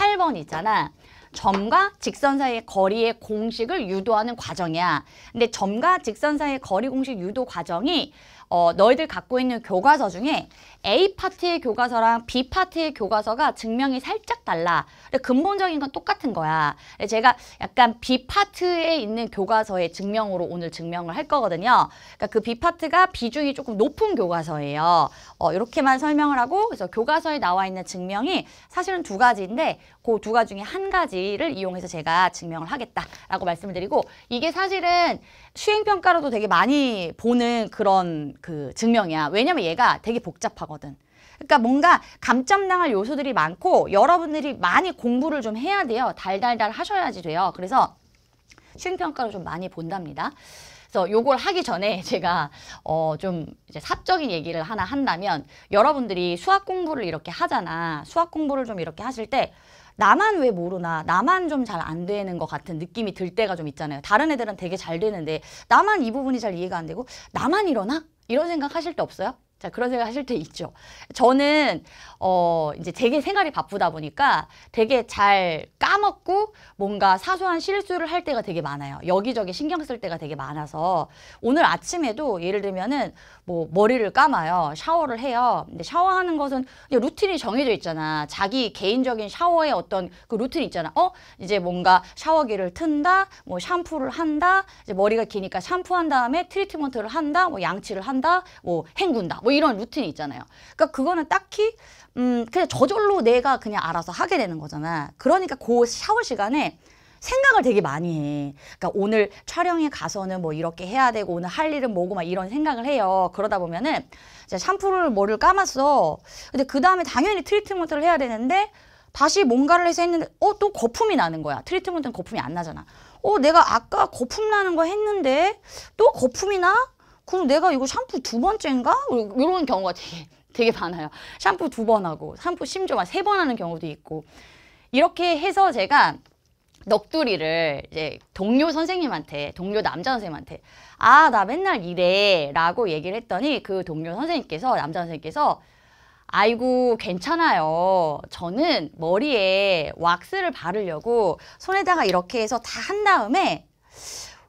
8번 있잖아. 점과 직선 사이의 거리의 공식을 유도하는 과정이야. 근데 점과 직선 사이의 거리 공식 유도 과정이 어, 너희들 갖고 있는 교과서 중에 A 파트의 교과서랑 B 파트의 교과서가 증명이 살짝 달라. 근데 근본적인 건 똑같은 거야. 제가 약간 B 파트에 있는 교과서의 증명으로 오늘 증명을 할 거거든요. 그러니까 그 B 파트가 비중이 조금 높은 교과서예요. 어, 이렇게만 설명을 하고 그래서 교과서에 나와 있는 증명이 사실은 두 가지인데 그 두 가지 중에 한 가지를 이용해서 제가 증명을 하겠다라고 말씀을 드리고 이게 사실은 수행평가로도 되게 많이 보는 그런 그 증명이야. 왜냐면 얘가 되게 복잡하거든. 그러니까 뭔가 감점 당할 요소들이 많고 여러분들이 많이 공부를 좀 해야 돼요. 달달달 하셔야지 돼요. 그래서 수행평가로 좀 많이 본답니다. 그래서 요걸 하기 전에 제가 어 좀 이제 사적인 얘기를 하나 한다면 여러분들이 수학 공부를 이렇게 하잖아. 수학 공부를 좀 이렇게 하실 때 나만 왜 모르나 나만 좀 잘 안 되는 것 같은 느낌이 들 때가 좀 있잖아요. 다른 애들은 되게 잘 되는데 나만 이 부분이 잘 이해가 안 되고 나만 이러나? 이런 생각 하실 때 없어요? 자, 그런 생각 하실 때 있죠. 저는, 어, 이제 되게 생활이 바쁘다 보니까 되게 잘 까먹고 뭔가 사소한 실수를 할 때가 되게 많아요. 여기저기 신경 쓸 때가 되게 많아서 오늘 아침에도 예를 들면은 뭐 머리를 감아요. 샤워를 해요. 근데 샤워하는 것은 루틴이 정해져 있잖아. 자기 개인적인 샤워의 어떤 그 루틴 있잖아. 어, 이제 뭔가 샤워기를 튼다, 뭐 샴푸를 한다, 이제 머리가 기니까 샴푸한 다음에 트리트먼트를 한다, 뭐 양치를 한다, 뭐 헹군다. 뭐뭐 이런 루틴이 있잖아요. 그러니까 그거는 딱히 음 그냥 저절로 내가 그냥 알아서 하게 되는 거잖아. 그러니까 그 샤워 시간에 생각을 되게 많이 해. 그러니까 오늘 촬영에 가서는 뭐 이렇게 해야 되고 오늘 할 일은 뭐고 막 이런 생각을 해요. 그러다 보면은 샴푸를 머리를 감았어. 근데 그 다음에 당연히 트리트먼트를 해야 되는데 다시 뭔가를 해서 했는데 어 또 거품이 나는 거야. 트리트먼트는 거품이 안 나잖아. 어 내가 아까 거품 나는 거 했는데 또 거품이 나? 그럼 내가 이거 샴푸 두 번째인가? 이런 경우가 되게, 되게 많아요. 샴푸 두 번 하고 샴푸 심지어 세 번 하는 경우도 있고 이렇게 해서 제가 넋두리를 이제 동료 선생님한테 동료 남자 선생님한테 아 나 맨날 이래 라고 얘기를 했더니 그 동료 선생님께서 남자 선생님께서 아이고 괜찮아요 저는 머리에 왁스를 바르려고 손에다가 이렇게 해서 다 한 다음에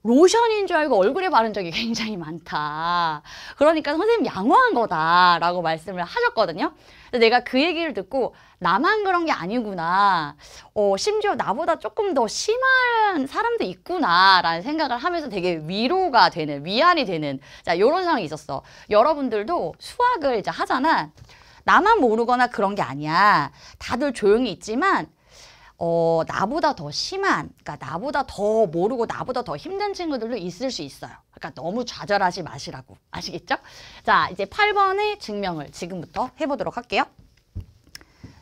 로션인 줄 알고 얼굴에 바른 적이 굉장히 많다. 그러니까 선생님 양호한 거다라고 말씀을 하셨거든요. 근데 내가 그 얘기를 듣고 나만 그런 게 아니구나. 어, 심지어 나보다 조금 더 심한 사람도 있구나라는 생각을 하면서 되게 위로가 되는, 위안이 되는 자, 요런 상황이 있었어. 여러분들도 수학을 이제 하잖아. 나만 모르거나 그런 게 아니야. 다들 조용히 있지만 어, 나보다 더 심한, 그러니까 나보다 더 모르고 나보다 더 힘든 친구들도 있을 수 있어요. 그러니까 너무 좌절하지 마시라고. 아시겠죠? 자, 이제 8번의 증명을 지금부터 해보도록 할게요.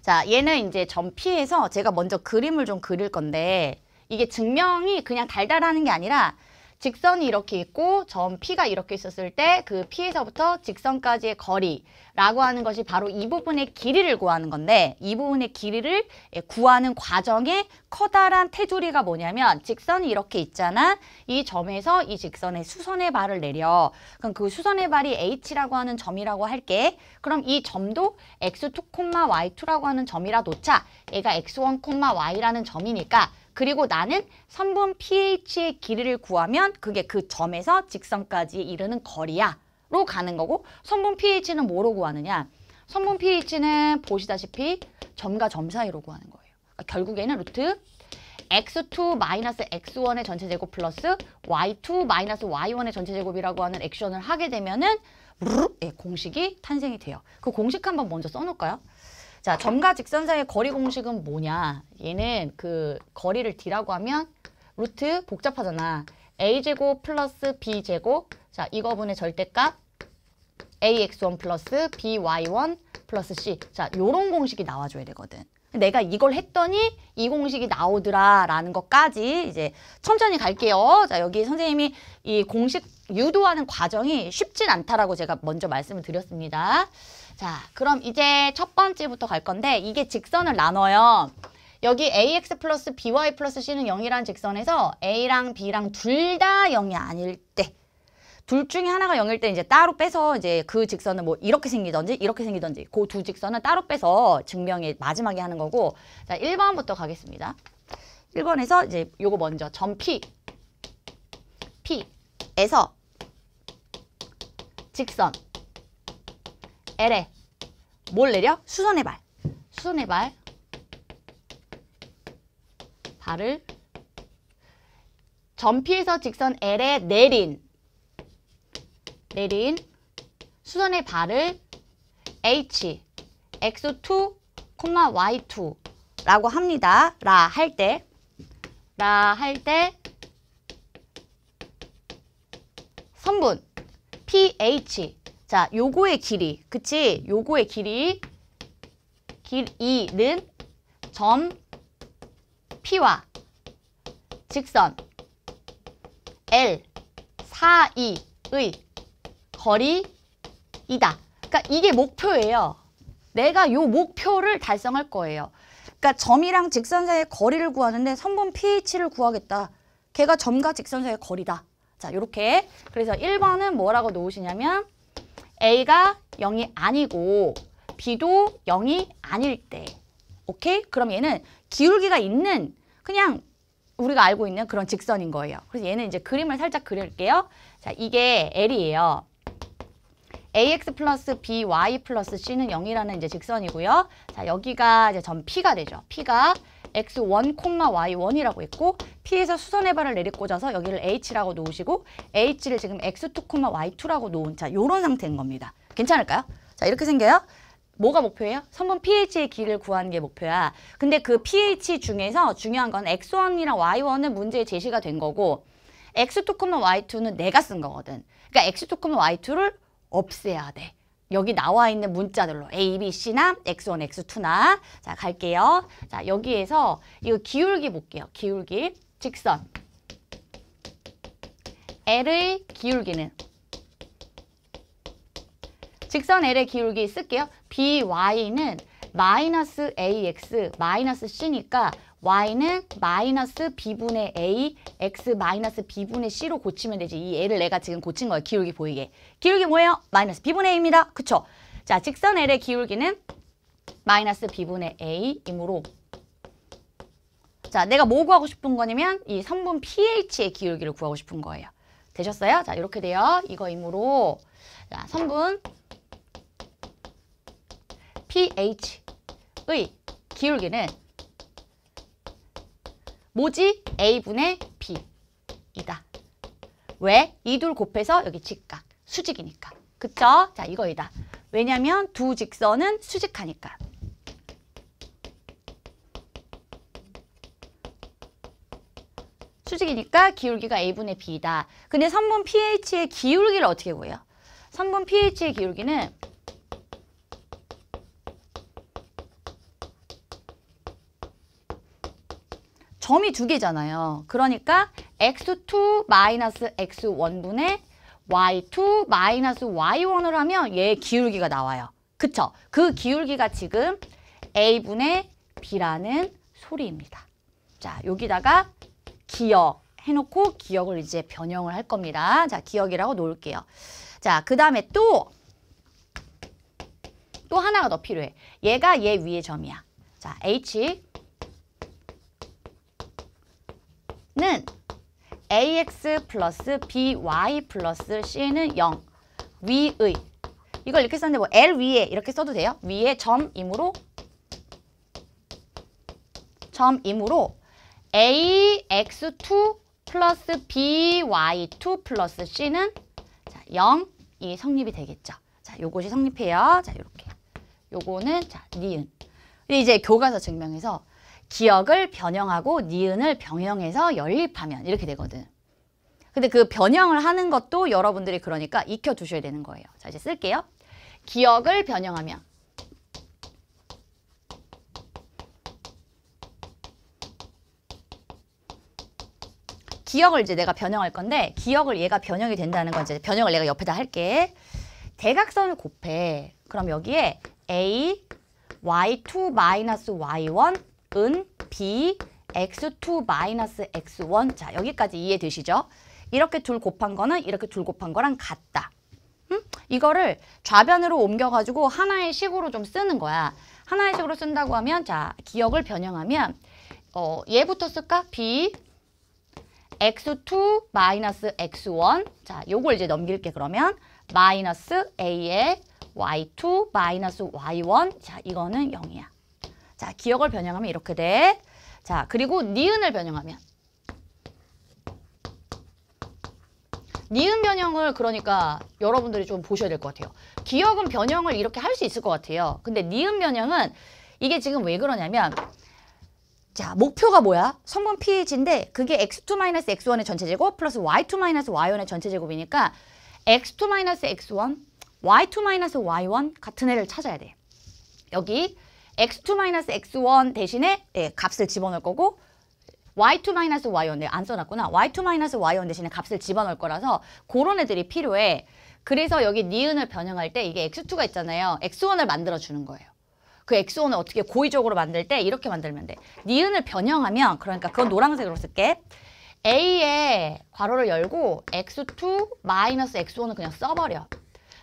자, 얘는 이제 전피해서 제가 먼저 그림을 좀 그릴 건데 이게 증명이 그냥 달달하는 게 아니라 직선이 이렇게 있고 점 P가 이렇게 있었을 때 그 P에서부터 직선까지의 거리라고 하는 것이 바로 이 부분의 길이를 구하는 건데 이 부분의 길이를 예, 구하는 과정에 커다란 테두리가 뭐냐면 직선이 이렇게 있잖아. 이 점에서 이 직선의 수선의 발을 내려. 그럼 그 수선의 발이 H라고 하는 점이라고 할게. 그럼 이 점도 X2, Y2라고 하는 점이라 놓자. 얘가 X1, Y라는 점이니까 그리고 나는 선분 pH의 길이를 구하면 그게 그 점에서 직선까지 이르는 거리야 로 가는 거고 선분 pH는 뭐로 구하느냐 선분 pH는 보시다시피 점과 점 사이로 구하는 거예요 그러니까 결국에는 루트 x2 마이너스 x1의 전체 제곱 플러스 y2 마이너스 y1의 전체 제곱이라고 하는 액션을 하게 되면은 예, 공식이 탄생이 돼요. 그 공식 한번 먼저 써놓을까요? 자, 점과 직선상의 거리 공식은 뭐냐? 얘는 그 거리를 d라고 하면 루트 복잡하잖아. a제곱 플러스 b제곱 자, 이거분의 절대값 ax1 플러스 by1 플러스 c 자, 요런 공식이 나와줘야 되거든. 내가 이걸 했더니 이 공식이 나오더라라는 것까지 이제 천천히 갈게요. 자, 여기 선생님이 이 공식 유도하는 과정이 쉽진 않다라고 제가 먼저 말씀을 드렸습니다. 자, 그럼 이제 첫 번째부터 갈 건데 이게 직선을 나눠요. 여기 ax 플러스 by 플러스 c는 0이라는 직선에서 a랑 b랑 둘 다 0이 아닐 때 둘 중에 하나가 0일 때 이제 따로 빼서 이제 그 직선은 뭐 이렇게 생기던지 이렇게 생기던지 그 두 직선은 따로 빼서 증명이 마지막에 하는 거고 자 1번부터 가겠습니다. 1번에서 이제 요거 먼저 점 P P에서 직선 LA 뭘 내려? 수선의 발 수선의 발 발을 점피에서 직선 L에 내린 내린 수선의 발을 H X2, Y2 라고 합니다. 라 할 때 라 할 때 선분 pH 자, 요거의 길이, 그치? 요거의 길이, 길이는 점 P와 직선 L 사이의 거리이다. 그러니까 이게 목표예요. 내가 요 목표를 달성할 거예요. 그러니까 점이랑 직선 사이의 거리를 구하는데 선분 PH를 구하겠다. 걔가 점과 직선 사이의 거리다. 자, 요렇게. 그래서 1번은 뭐라고 놓으시냐면 A가 0이 아니고 B도 0이 아닐 때 오케이? 그럼 얘는 기울기가 있는 그냥 우리가 알고 있는 그런 직선인 거예요. 그래서 얘는 이제 그림을 살짝 그릴게요. 자, 이게 L이에요. ax 플러스 by 플러스 c는 0이라는 이제 직선이고요. 자, 여기가 이제 전 p가 되죠. p가 x1, y1이라고 했고 P에서 수선해 발을 내리꽂아서 여기를 H라고 놓으시고 H를 지금 x2, y2라고 놓은 자 요런 상태인 겁니다. 괜찮을까요? 자 이렇게 생겨요. 뭐가 목표예요? 선분 pH의 길을 구하는 게 목표야. 근데 그 pH 중에서 중요한 건 x1이랑 y1은 문제에 제시가 된 거고 x2, y2는 내가 쓴 거거든. 그러니까 x2, y2를 없애야 돼. 여기 나와 있는 문자들로 A, B, C나 X1, X2나 자 갈게요. 자 여기에서 이거 기울기 볼게요. 기울기 직선 L의 기울기는 직선 L의 기울기 쓸게요. BY는 마이너스 AX 마이너스 C니까 y는 마이너스 b분의 a, x 마이너스 b분의 c로 고치면 되지. 이 a를 내가 지금 고친 거예요. 기울기 보이게. 기울기 뭐예요? 마이너스 b분의 a입니다. 그쵸? 자, 직선 l의 기울기는 마이너스 b분의 a이므로 자, 내가 뭐 구하고 싶은 거냐면 이 성분 pH의 기울기를 구하고 싶은 거예요. 되셨어요? 자, 이렇게 돼요. 이거이므로 자, 성분 pH의 기울기는 뭐지? A분의 B이다. 왜? 이 둘 곱해서 여기 직각, 수직이니까. 그쵸? 자, 이거이다. 왜냐면 두 직선은 수직하니까. 수직이니까 기울기가 A분의 B이다. 근데 3분 pH의 기울기를 어떻게 구해요? 3분 pH의 기울기는 점이 두 개잖아요. 그러니까 x2 마이너스 x1분의 y2 마이너스 y1을 하면 얘 기울기가 나와요. 그쵸? 그 기울기가 지금 a분의 b라는 소리입니다. 자, 여기다가 기억 해놓고 기억을 이제 변형을 할 겁니다. 자, 기억이라고 놓을게요. 자, 그 다음에 또, 또 하나가 더 필요해. 얘가 얘위에 점이야. 자, h ax 플러스 by 플러스 c는 0 위의 이걸 이렇게 썼는데 뭐 L 위에 이렇게 써도 돼요. 위에 점이므로 점이므로 ax2 플러스 by2 플러스 c는 자, 0이 성립이 되겠죠. 자, 요것이 성립해요. 자, 요렇게. 요거는 자, 니은. 이제 교과서 증명에서 기억을 변형하고 니은을 병형해서 연립하면 이렇게 되거든. 근데 그 변형을 하는 것도 여러분들이 그러니까 익혀두셔야 되는 거예요. 자, 이제 쓸게요. 기억을 변형하면 기억을 이제 내가 변형할 건데 기억을 얘가 변형이 된다는 건 이제 변형을 내가 옆에다 할게. 대각선을 곱해. 그럼 여기에 a y2 y1 은 b x2 마이너스 x1 자 여기까지 이해되시죠? 이렇게 둘 곱한 거는 이렇게 둘 곱한 거랑 같다. 음? 이거를 좌변으로 옮겨가지고 하나의 식으로 좀 쓰는 거야. 하나의 식으로 쓴다고 하면 자 기억을 변형하면 어, 얘부터 쓸까? b x2 마이너스 x1 자 요걸 이제 넘길게 그러면 마이너스 a의 y2 마이너스 y1 자 이거는 0이야. 자, 기억을 변형하면 이렇게 돼. 자, 그리고 니은을 변형하면 니은 변형을 그러니까 여러분들이 좀 보셔야 될 것 같아요. 기억은 변형을 이렇게 할 수 있을 것 같아요. 근데 니은 변형은 이게 지금 왜 그러냐면 자 목표가 뭐야? 성분 pH인데 그게 x2 마이너스 x1의 전체 제곱 플러스 y2 마이너스 y1의 전체 제곱이니까 x2 마이너스 x1, y2 마이너스 y1 같은 애를 찾아야 돼. 여기 x2-x1 대신에 네, 값을 집어넣을 거고 y2 마이너스 y1 네, 안 써놨구나. y2 마이너스 y1 대신에 값을 집어넣을 거라서 그런 애들이 필요해. 그래서 여기 니은을 변형할 때 이게 x2가 있잖아요. x1을 만들어주는 거예요. 그 x1을 어떻게 고의적으로 만들 때 이렇게 만들면 돼. 니은을 변형하면 그러니까 그건 노란색으로 쓸게. a 의 괄호를 열고 x2 마이너스 x1을 그냥 써버려.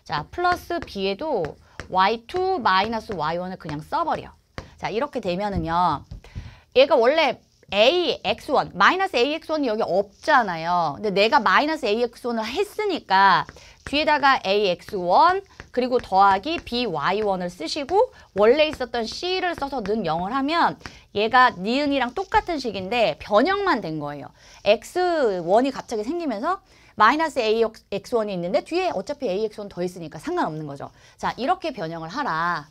자 플러스 b에도 y2 마이너스 y1을 그냥 써버려. 자 이렇게 되면은요. 얘가 원래 ax1, 마이너스 ax1이 여기 없잖아요. 근데 내가 마이너스 ax1을 했으니까 뒤에다가 ax1 그리고 더하기 by1을 쓰시고 원래 있었던 c를 써서 능 0을 하면 얘가 니은이랑 똑같은 식인데 변형만 된 거예요. x1이 갑자기 생기면서 마이너스 AX1이 있는데 뒤에 어차피 AX1 더 있으니까 상관없는 거죠. 자, 이렇게 변형을 하라.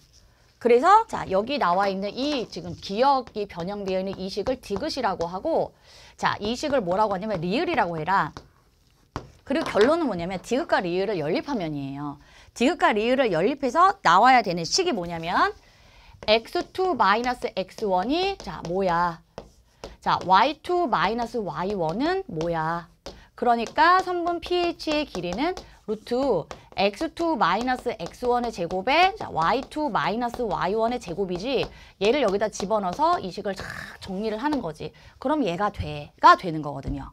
그래서 자 여기 나와 있는 이 지금 기억이 변형되어 있는 이 식을 디귿이라고 하고 자이 식을 뭐라고 하냐면 리을이라고 해라. 그리고 결론은 뭐냐면 디귿과 리을을 연립하면이에요. 디귿과 리을을 연립해서 나와야 되는 식이 뭐냐면 x2 마이너스 x1이 자 뭐야 자 y2 마이너스 y1은 뭐야 그러니까 선분 pH의 길이는 루트 x2 마이너스 x1의 제곱에 y2 마이너스 y1의 제곱이지 얘를 여기다 집어넣어서 이식을 쫙 정리를 하는 거지. 그럼 얘가 돼가 되는 거거든요.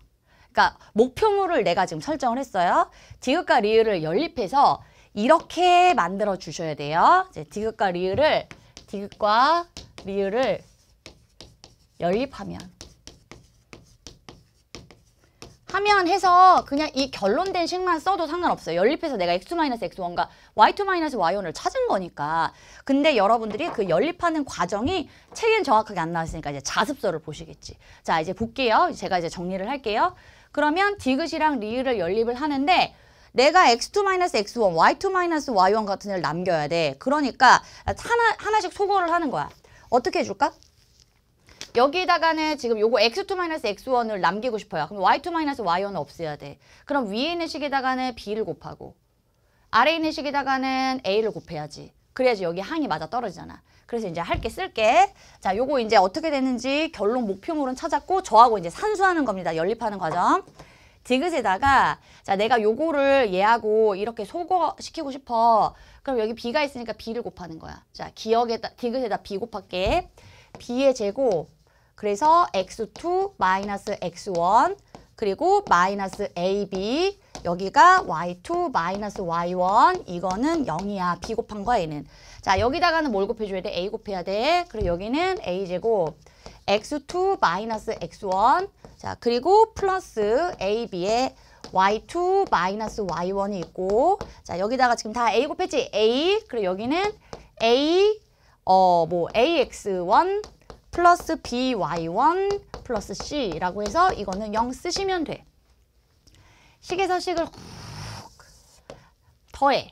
그러니까 목표물을 내가 지금 설정을 했어요. 디귿과 리을을 연립해서 이렇게 만들어 주셔야 돼요. 이제 디귿과 리을을 디귿과 리을을 연립하면 하면 해서 그냥 이 결론된 식만 써도 상관없어요. 연립해서 내가 x 마이너스 x1과 y2 마이너스 y1을 찾은 거니까. 근데 여러분들이 그 연립하는 과정이 책엔 정확하게 안 나왔으니까 이제 자습서를 보시겠지. 자 이제 볼게요. 제가 이제 정리를 할게요. 그러면 디귿이랑 리을을 연립을 하는데 내가 x2 마이너스 x1, y2 마이너스 y1 같은 애를 남겨야 돼. 그러니까 하나, 하나씩 소거를 하는 거야. 어떻게 해줄까? 여기다가는 지금 요거 x2 마이너스 x1을 남기고 싶어요. 그럼 y2 마이너스 y1은 없애야 돼. 그럼 위에 있는 식에다가는 b를 곱하고 아래 있는 식에다가는 a를 곱해야지. 그래야지 여기 항이 맞아 떨어지잖아. 그래서 이제 할게 쓸게. 자, 요거 이제 어떻게 되는지 결론 목표물은 찾았고 저하고 이제 산수하는 겁니다. 연립하는 과정. 디귿에다가 자 내가 요거를 얘하고 이렇게 소거시키고 싶어. 그럼 여기 b가 있으니까 b를 곱하는 거야. 자 기억에다 디귿에다 b 곱할게. b의 제곱 그래서 x2 마이너스 x1 그리고 마이너스 ab 여기가 y2 마이너스 y1 이거는 0이야. b 곱한 거야 얘는. 자 여기다가는 뭘 곱해줘야 돼? a 곱해야 돼. 그리고 여기는 a제곱 x2 마이너스 x1 자 그리고 플러스 ab에 y2 마이너스 y1이 있고 자 여기다가 지금 다 a 곱했지? a 그리고 여기는 a 어뭐 ax1 플러스 by1 플러스 c라고 해서 이거는 0 쓰시면 돼. 식에서 식을 더해.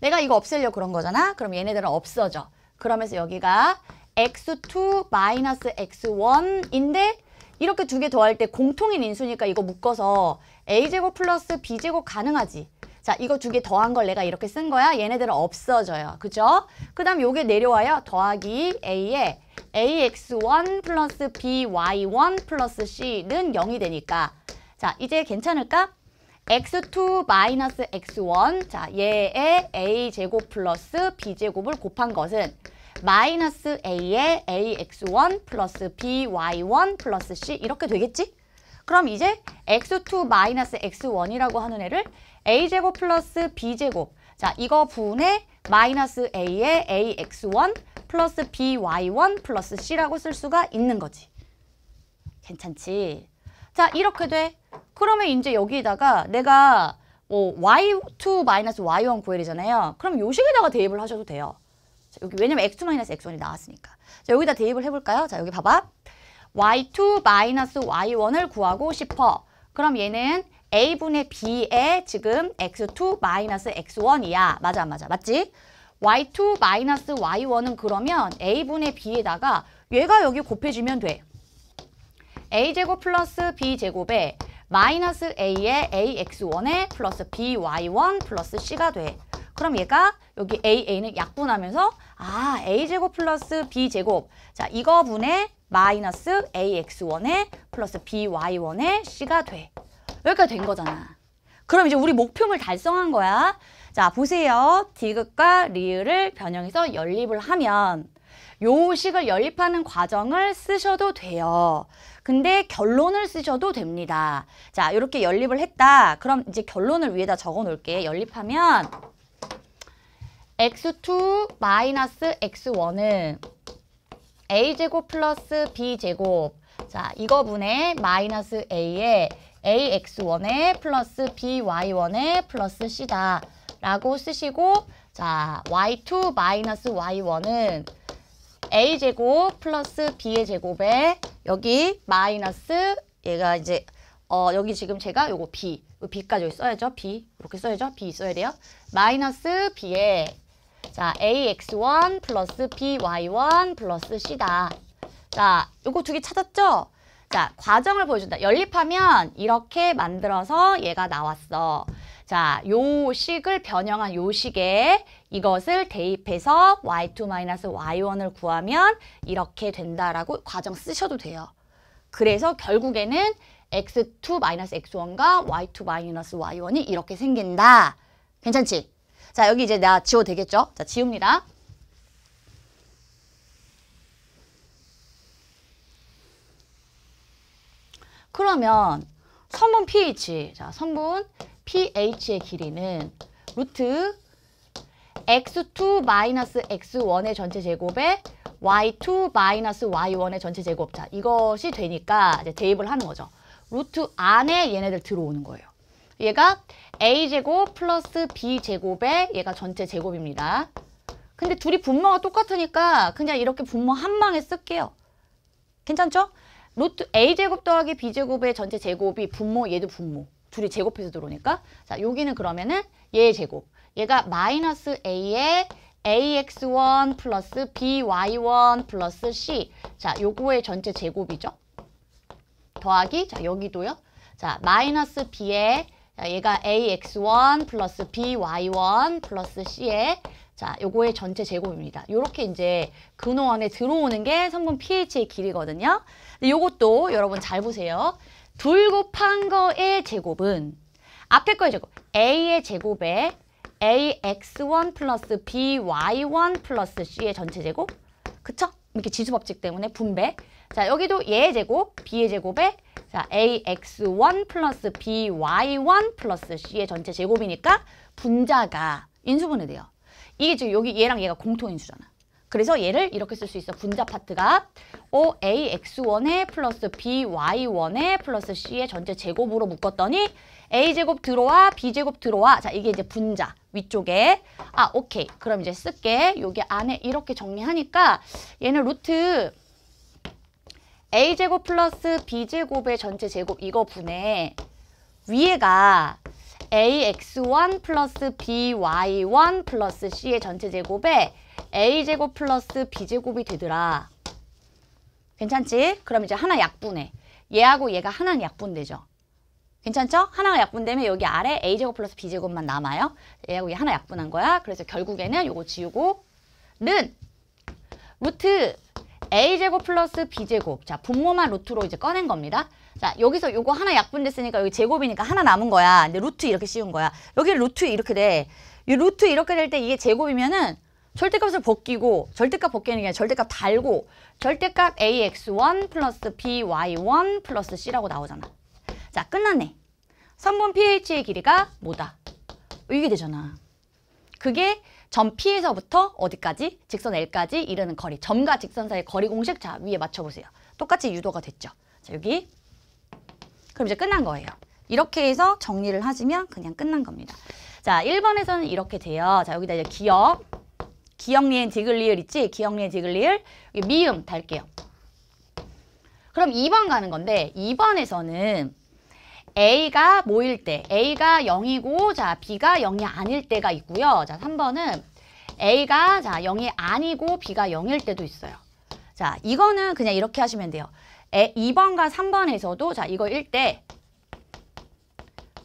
내가 이거 없애려고 그런 거잖아. 그럼 얘네들은 없어져. 그러면서 여기가 x2 마이너스 x1인데 이렇게 두 개 더할 때 공통인 인수니까 이거 묶어서 a제곱 플러스 b제곱 가능하지. 자, 이거 두 개 더한 걸 내가 이렇게 쓴 거야. 얘네들은 없어져요. 그죠? 그 다음 요게 내려와요. 더하기 A에 AX1 플러스 BY1 플러스 C는 0이 되니까. 자, 이제 괜찮을까? X2 마이너스 X1. 자, 얘의 A제곱 플러스 B제곱을 곱한 것은 마이너스 A의 AX1 플러스 BY1 플러스 C 이렇게 되겠지? 그럼 이제 X2 마이너스 X1이라고 하는 애를 a제곱 플러스 b제곱 자 이거 분의 마이너스 a 에 ax1 플러스 by1 플러스 c라고 쓸 수가 있는 거지. 괜찮지? 자 이렇게 돼. 그러면 이제 여기다가 에 내가 뭐 y2 마이너스 y1 구해리잖아요. 그럼 요식에다가 대입을 하셔도 돼요. 자, 여기 왜냐면 x2 마이너스 x1이 나왔으니까. 자, 여기다 대입을 해볼까요? 자 여기 봐봐. y2 마이너스 y1을 구하고 싶어. 그럼 얘는 A분의 B에 지금 X2 마이너스 X1이야. 맞아 맞아 맞지? Y2 마이너스 Y1은 그러면 A분의 B에다가 얘가 여기 곱해지면 돼. A제곱 플러스 B제곱에 마이너스 A에 AX1에 플러스 BY1 플러스 C가 돼. 그럼 얘가 여기 AA는 약분하면서 아 A제곱 플러스 B제곱 자 이거 분의 마이너스 AX1에 플러스 BY1에 C가 돼. 여기까지 된 거잖아. 그럼 이제 우리 목표물 달성한 거야. 자, 보세요. 디귿과 리을을 변형해서 연립을 하면 요식을 연립하는 과정을 쓰셔도 돼요. 근데 결론을 쓰셔도 됩니다. 자, 이렇게 연립을 했다. 그럼 이제 결론을 위에다 적어 놓을게. 연립하면 x2 마이너스 x1은 a제곱 플러스 b제곱 자, 이거 분의 마이너스 a에 ax1에 플러스 by1에 플러스 c다 라고 쓰시고 자 y2 마이너스 y1은 a제곱 플러스 b의 제곱에 여기 마이너스 얘가 이제 어 여기 지금 제가 요거 b b까지 써야죠 b 이렇게 써야죠 b 써야 돼요 마이너스 b에 자 ax1 플러스 by1 플러스 c다 자 요거 두 개 찾았죠 자, 그러니까 과정을 보여준다. 연립하면 이렇게 만들어서 얘가 나왔어. 자, 요 식을 변형한 요 식에 이것을 대입해서 y2-y1을 구하면 이렇게 된다라고 과정 쓰셔도 돼요. 그래서 결국에는 x2-x1과 y2-y1이 이렇게 생긴다. 괜찮지? 자, 여기 이제 나 지워도 되겠죠? 자, 지웁니다. 그러면 성분 pH, 자 성분 pH의 길이는 루트 x2 마이너스 x1의 전체 제곱에 y2 마이너스 y1의 전체 제곱. 자 이것이 되니까 이제 대입을 하는 거죠. 루트 안에 얘네들 들어오는 거예요. 얘가 a제곱 플러스 b 제곱에 얘가 전체 제곱입니다. 근데 둘이 분모가 똑같으니까 그냥 이렇게 분모 한망에 쓸게요. 괜찮죠? 로트 a제곱 더하기 b제곱의 전체 제곱이 분모 얘도 분모 둘이 제곱해서 들어오니까 자 여기는 그러면은 얘 제곱 얘가 마이너스 a의 ax1 플러스 by1 플러스 c 자 요거의 전체 제곱이죠 더하기 자 여기도요 자 마이너스 b의 자, 얘가 ax1 플러스 by1 플러스 c의 자, 요거의 전체 제곱입니다. 요렇게 이제 근호 안에 들어오는 게성분 pH의 길이거든요. 요것도 여러분 잘 보세요. 둘 곱한 거의 제곱은 앞에 거의 제곱, a의 제곱에 ax1 플러스 by1 플러스 c의 전체 제곱 그쵸? 이렇게 지수법칙 때문에 분배 자 여기도 얘의 제곱, b의 제곱에 자 ax1 플러스 by1 플러스 c의 전체 제곱이니까 분자가 인수분해돼요 이게 지금 여기 얘랑 얘가 공통인수잖아. 그래서 얘를 이렇게 쓸 수 있어. 분자 파트가 OAX1에 플러스 BY1에 플러스 C의 전체 제곱으로 묶었더니 A제곱 들어와 B제곱 들어와 자 이게 이제 분자 위쪽에 아 오케이 그럼 이제 쓸게 여기 안에 이렇게 정리하니까 얘는 루트 A제곱 플러스 B제곱의 전체 제곱 이거 분해 위에가 ax1 플러스 by1 플러스 c의 전체 제곱에 a제곱 플러스 b제곱이 되더라. 괜찮지? 그럼 이제 하나 약분해. 얘하고 얘가 하나는 약분되죠. 괜찮죠? 하나가 약분되면 여기 아래 a제곱 플러스 b제곱만 남아요. 얘하고 얘 하나 약분한 거야. 그래서 결국에는 요거 지우고 는 루트 a제곱 플러스 b제곱. 자, 분모만 루트로 이제 꺼낸 겁니다. 자, 여기서 요거 하나 약분됐으니까 여기 제곱이니까 하나 남은 거야. 근데 루트 이렇게 씌운 거야. 여기 루트 이렇게 돼. 이 루트 이렇게 될 때 이게 제곱이면은 절대값을 벗기고 절대값 벗기는 게 아니라 절대값 달고 절대값 ax1 플러스 by1 플러스 c라고 나오잖아. 자, 끝났네. 선분 ph의 길이가 뭐다? 이게 되잖아. 그게 점 P에서부터 어디까지? 직선 L까지 이르는 거리. 점과 직선 사이 거리 공식 자 위에 맞춰보세요. 똑같이 유도가 됐죠. 자, 여기. 그럼 이제 끝난 거예요. 이렇게 해서 정리를 하시면 그냥 끝난 겁니다. 자, 1번에서는 이렇게 돼요. 자, 여기다 이제 기억. 기억 리엔 디귿리을 있지? 기억 리엔 디귿리을. 미음 달게요. 그럼 2번 가는 건데 2번에서는 A가 모일 때 A가 0이고 자 B가 0이 아닐 때가 있고요. 자 3번은 A가 자 0이 아니고 B가 0일 때도 있어요. 자 이거는 그냥 이렇게 하시면 돼요. 에, 2번과 3번에서도 자 이거 1대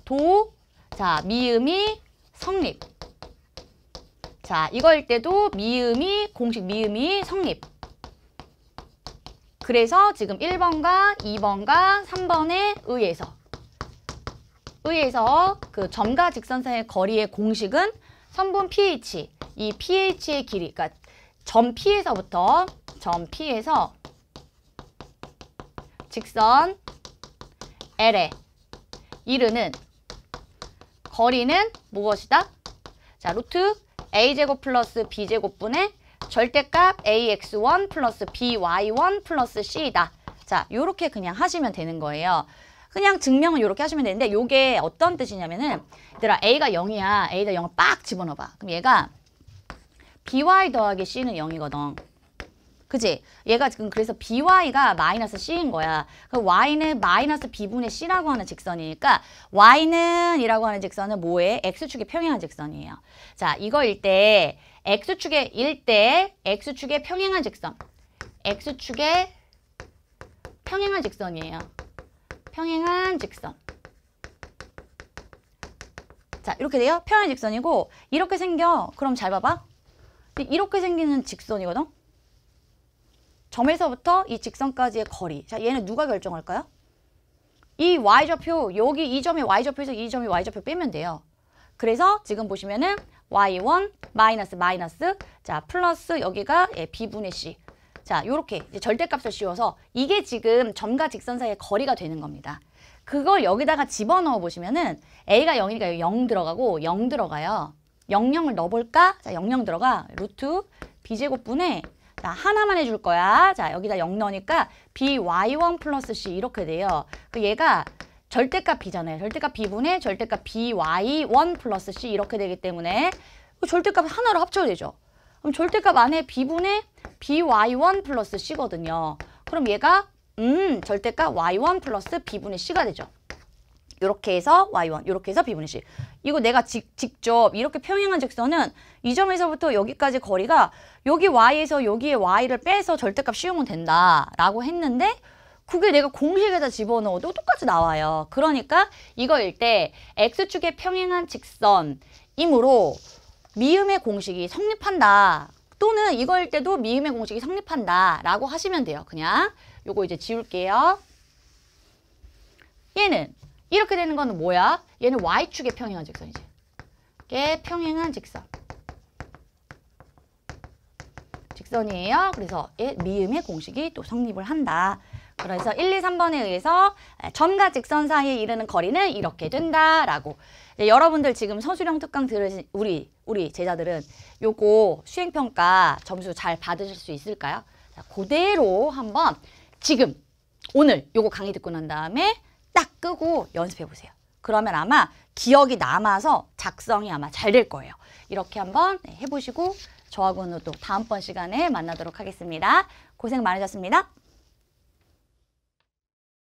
도, 자 미음이 성립 자 이거일 때도 미음이 공식 미음이 성립 그래서 지금 1번과 2번과 3번에 의해서 의해서 그 점과 직선선의 거리의 공식은 선분 pH, 이 pH의 길이, 그러니까 점 p에서부터 점 p에서 직선 l에 이르는 거리는 무엇이다? 자, 루트 a제곱 플러스 b제곱분의 절대값 ax1 플러스 by1 플러스 c이다. 자, 요렇게 그냥 하시면 되는 거예요. 그냥 증명은 이렇게 하시면 되는데 이게 어떤 뜻이냐면은 얘들아 A가 0이야. A다 0을 빡 집어넣어봐. 그럼 얘가 by 더하기 c는 0이거든. 그지? 얘가 지금 그래서 by가 마이너스 c인 거야. 그 y는 마이너스 b분의 c라고 하는 직선이니까 y는 이라고 하는 직선은 뭐에? x축에 평행한 직선이에요. 자, 이거일 때 x축에 일때 x축에 평행한 직선. x축에 평행한 직선이에요. 평행한 직선. 자, 이렇게 돼요. 평행 직선이고 이렇게 생겨. 그럼 잘 봐봐. 이렇게 생기는 직선이거든. 점에서부터 이 직선까지의 거리. 자, 얘는 누가 결정할까요? 이 y좌표, 여기 이 점이 y좌표에서 이 점이 y좌표 빼면 돼요. 그래서 지금 보시면은 y1 마이너스 마이너스 자 플러스 여기가 예, b분의 c 자, 요렇게 이제 절대값을 씌워서 이게 지금 점과 직선 사이의 거리가 되는 겁니다. 그걸 여기다가 집어넣어 보시면은 a가 0이니까 0 들어가고 0 들어가요. 0, 0을 넣어볼까? 자, 0, 0 들어가. 루트 b 제곱분에 자, 하나만 해줄 거야. 자, 여기다 0 넣으니까 by1 플러스 c 이렇게 돼요. 그 얘가 절대값 b잖아요. 절대값 b분의 절대값 by1 플러스 c 이렇게 되기 때문에 그 절대값 하나로 합쳐도 되죠. 그럼 절대값 안에 b분의 by1 플러스 c거든요. 그럼 얘가 음 절대값 y1 플러스 b분의 c가 되죠. 이렇게 해서 y1, 이렇게 해서 b분의 c. 이거 내가 직, 직접 이렇게 평행한 직선은 이 점에서부터 여기까지 거리가 여기 y에서 여기에 y를 빼서 절대값 씌우면 된다라고 했는데 그게 내가 공식에다 집어넣어도 똑같이 나와요. 그러니까 이거일 때 x축의 평행한 직선이므로 미음의 공식이 성립한다. 또는 이거일 때도 미음의 공식이 성립한다라고 하시면 돼요. 그냥 요거 이제 지울게요. 얘는 이렇게 되는 건 뭐야? 얘는 y축의 평행한 직선이지. 이게 평행한 직선. 직선이에요. 그래서 얘 미음의 공식이 또 성립을 한다. 그래서 1, 2, 3번에 의해서 점과 직선 사이에 이르는 거리는 이렇게 된다라고 여러분들 지금 서술형 특강 들으신 우리 우리 제자들은 요거 수행평가 점수 잘 받으실 수 있을까요? 자, 그대로 한번 지금 오늘 요거 강의 듣고 난 다음에 딱 끄고 연습해 보세요. 그러면 아마 기억이 남아서 작성이 아마 잘 될 거예요. 이렇게 한번 네, 해보시고 저하고는 또 다음번 시간에 만나도록 하겠습니다. 고생 많으셨습니다.